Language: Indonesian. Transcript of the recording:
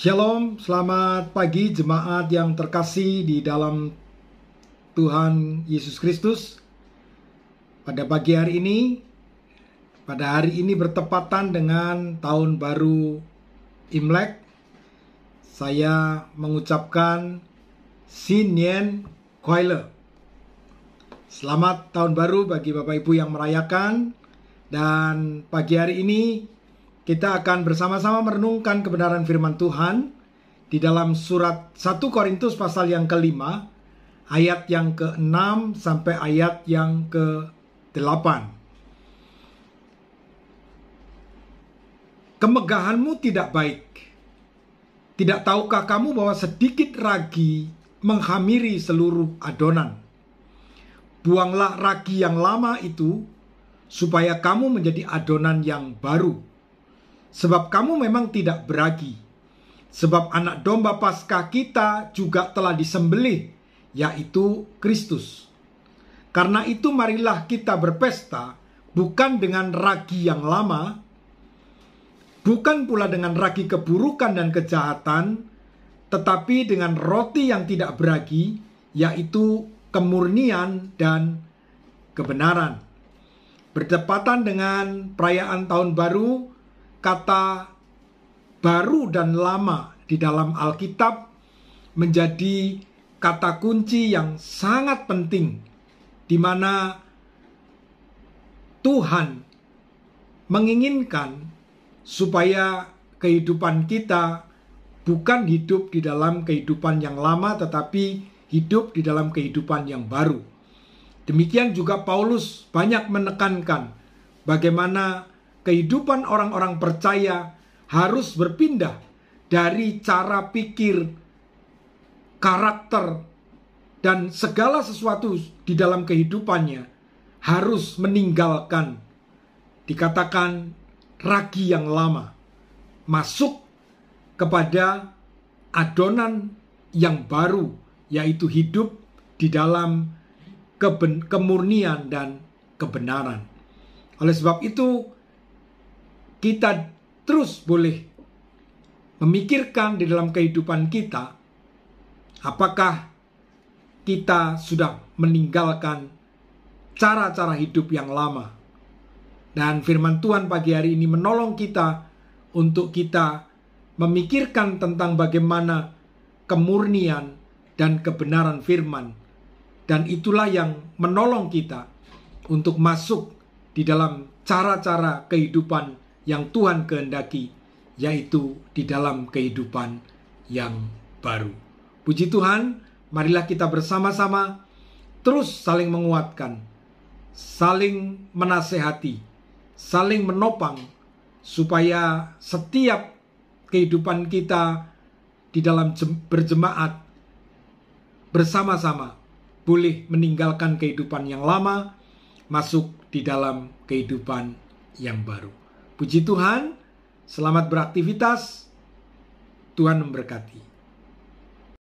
Shalom, selamat pagi jemaat yang terkasih di dalam Tuhan Yesus Kristus. Pada pagi hari ini, pada hari ini bertepatan dengan tahun baru Imlek, saya mengucapkan Sinyen Koile. Selamat tahun baru bagi Bapak Ibu yang merayakan dan pagi hari ini kita akan bersama-sama merenungkan kebenaran firman Tuhan di dalam surat 1 Korintus pasal yang kelima, ayat yang ke-6 sampai ayat yang ke-8. Kemegahanmu tidak baik. Tidak tahukah kamu bahwa sedikit ragi menghamiri seluruh adonan? Buanglah ragi yang lama itu supaya kamu menjadi adonan yang baru sebab kamu memang tidak beragi. Sebab anak domba Paskah kita juga telah disembelih, yaitu Kristus. Karena itu marilah kita berpesta bukan dengan ragi yang lama, bukan pula dengan ragi keburukan dan kejahatan, tetapi dengan roti yang tidak beragi, yaitu kemurnian dan kebenaran. Bertepatan dengan perayaan tahun baru, kata baru dan lama di dalam Alkitab menjadi kata kunci yang sangat penting di mana Tuhan menginginkan supaya kehidupan kita bukan hidup di dalam kehidupan yang lama tetapi hidup di dalam kehidupan yang baru. Demikian juga Paulus banyak menekankan bagaimana kehidupan orang-orang percaya harus berpindah dari cara pikir, karakter, dan segala sesuatu di dalam kehidupannya harus meninggalkan, dikatakan ragi yang lama, masuk kepada adonan yang baru, yaitu hidup di dalam keben, kemurnian dan kebenaran. Oleh sebab itu, kita terus boleh memikirkan di dalam kehidupan kita apakah kita sudah meninggalkan cara-cara hidup yang lama. Dan firman Tuhan pagi hari ini menolong kita untuk kita memikirkan tentang bagaimana kemurnian dan kebenaran firman. Dan itulah yang menolong kita untuk masuk di dalam cara-cara kehidupan yang Tuhan kehendaki, yaitu di dalam kehidupan yang baru. Puji Tuhan, marilah kita bersama-sama terus saling menguatkan, saling menasehati, saling menopang, supaya setiap kehidupan kita di dalam berjemaat bersama-sama boleh meninggalkan kehidupan yang lama masuk di dalam kehidupan yang baru. Puji Tuhan, selamat beraktivitas. Tuhan memberkati.